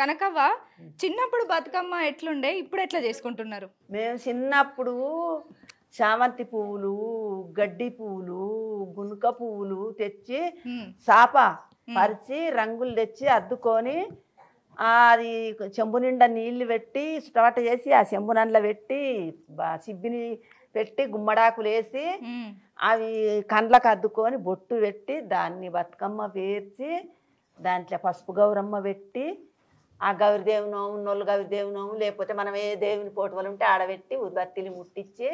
కనకవ్వ చిన్నప్పుడు బతుకమ్మ ఎట్లుండే ఇప్పుడు ఎట్లా చేసుకుంటున్నారు మేము చిన్నప్పుడు చామంతి పువ్వులు గడ్డి పువ్వులు గునుక పువ్వులు తెచ్చి చాప పరిచి రంగులు తెచ్చి అద్దుకొని అది చెంబు నిండా నీళ్లు పెట్టి స్టార్ట్ చేసి ఆ చెంబు నండ్ల పెట్టి సిబ్బిని పెట్టి గుమ్మడాకులు వేసి అవి కండ్లకు అద్దుకొని బొట్టు పెట్టి దాన్ని బతుకమ్మ పేర్చి దాంట్లో పసుపు గౌరమ్మ పెట్టి ఆ గౌరిదేవి నోము నొల్లు గౌరిదేవి నోము లేకపోతే మనం ఏ దేవుని పోటువలు ఉంటే ఆడబెట్టి ఉద్బత్తిని ముట్టించి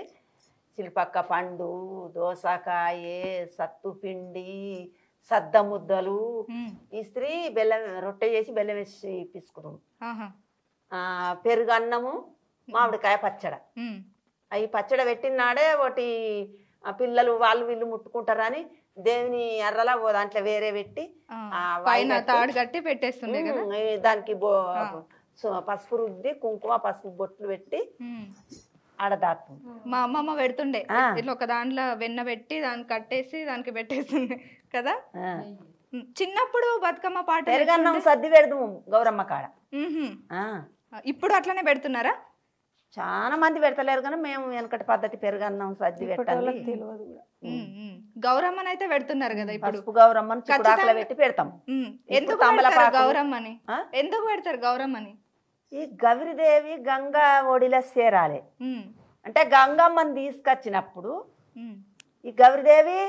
చిలిపక్క పండు దోసకాయ సత్తు పిండి సద్ద ముద్దలు ఇస్త్రీ బెల్లం రొట్టె చేసి బెల్లం వేసి పిసుకుతాం పెరుగు అన్నము మామిడికాయ పచ్చడ అవి పచ్చడ పెట్టినాడే ఒకటి ఆ పిల్లలు వాళ్ళు వీళ్ళు ముట్టుకుంటారని దేవుని ఎర్రలా ఓ దాంట్లో వేరే పెట్టి పైన తాడు కట్టి పెట్టేస్తుండే దానికి పసుపు రుద్ది కుంకుమ పసుపు బొట్లు పెట్టి మా అమ్మమ్మ పెడుతుండే ఇట్లా ఒక దాంట్లో వెన్న పెట్టి దాన్ని కట్టేసి దానికి పెట్టేస్తుండే కదా చిన్నప్పుడు బతుకమ్మ పాట సర్ది పెడదాము గౌరమ్మ కాడ ఇప్పుడు అట్లనే పెడుతున్నారా చాలా మంది పెడతలేరు కానీ మేము వెనకటి పద్ధతి పెరుగన్నాం సర్ది పెట్టాలి గౌరమ్మని అయితే పెడుతున్నారు కదా ఇప్పుడు గౌరమ్మని చిక్కుడాకులో పెట్టి పెడతాం ఎందుకు గౌరమ్మని ఎందుకు పెడతారు గౌరమ్మని ఈ గౌరిదేవి గంగా ఒడిలో చేరాలి అంటే గంగమ్మని తీసుకొచ్చినప్పుడు ఈ గౌరిదేవి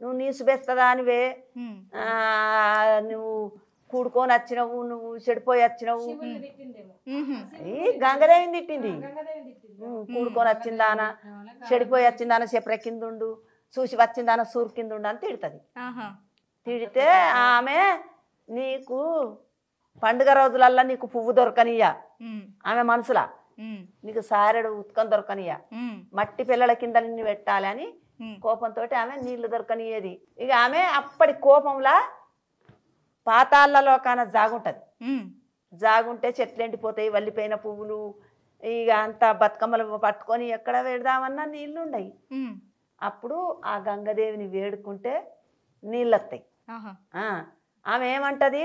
నువ్వు నీసు బెస్తదానివే నువ్వు కూడుకొని వచ్చినవు నువ్వు చెడిపోయి వచ్చినవు ఈ గంగదేవి తిట్టింది కూడుకొని వచ్చిందానా చెడిపోయి వచ్చిందానా చెప్పర కిందుండు చూసి వచ్చిందానా సూరు కిందుండు అని తిడుతుంది తిడితే ఆమె నీకు పండుగ రోజులల్లా నీకు పువ్వు దొరకనియా ఆమె మనసులా నీకు సారెడు ఉత్కం దొరకనియా మట్టి పిల్లల కింద నిన్ను పెట్టాలని కోపంతో ఆమె నీళ్లు దొరకనియేది ఇక ఆమె అప్పటి కోపంలా పాతాళ్లలో కాన జాగుంటది జాగుంటే చెట్లు ఎండిపోతాయి వల్లిపోయిన పువ్వులు ఇక అంత బతుకమ్మలు పట్టుకొని ఎక్కడ వేడదామన్నా నీళ్లు అప్పుడు ఆ గంగదేవిని వేడుకుంటే నీళ్ళు వస్తాయి ఆమె ఏమంటది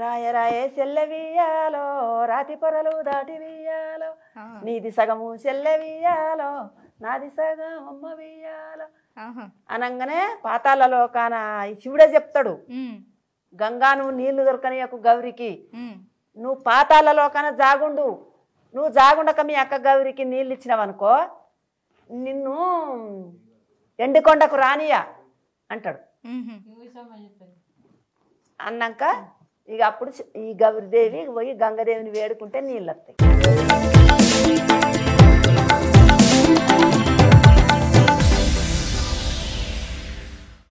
రాయ రాయే సెల్లెవియాలో రాతి పొరలు దాటి వియ్యాలో నీది సగము సెల్లెవియాలో నాది సగం అమ్మ వేయాలో అనగానే పాతాల లోకాన శివుడే చెప్తాడు గంగా నువ్వు నీళ్లు దొరకనియకు గౌరికి నువ్వు పాతాలలో కన జాగుండు నువ్వు జాగుండక మీ అక్క గౌరికి నీళ్ళు ఇచ్చినావనుకో నిన్ను ఎండికొండకు రానియా అంటాడు అన్నాక ఇక అప్పుడు ఈ గౌరిదేవి పోయి గంగదేవిని వేడుకుంటే నీళ్ళు వస్తాయి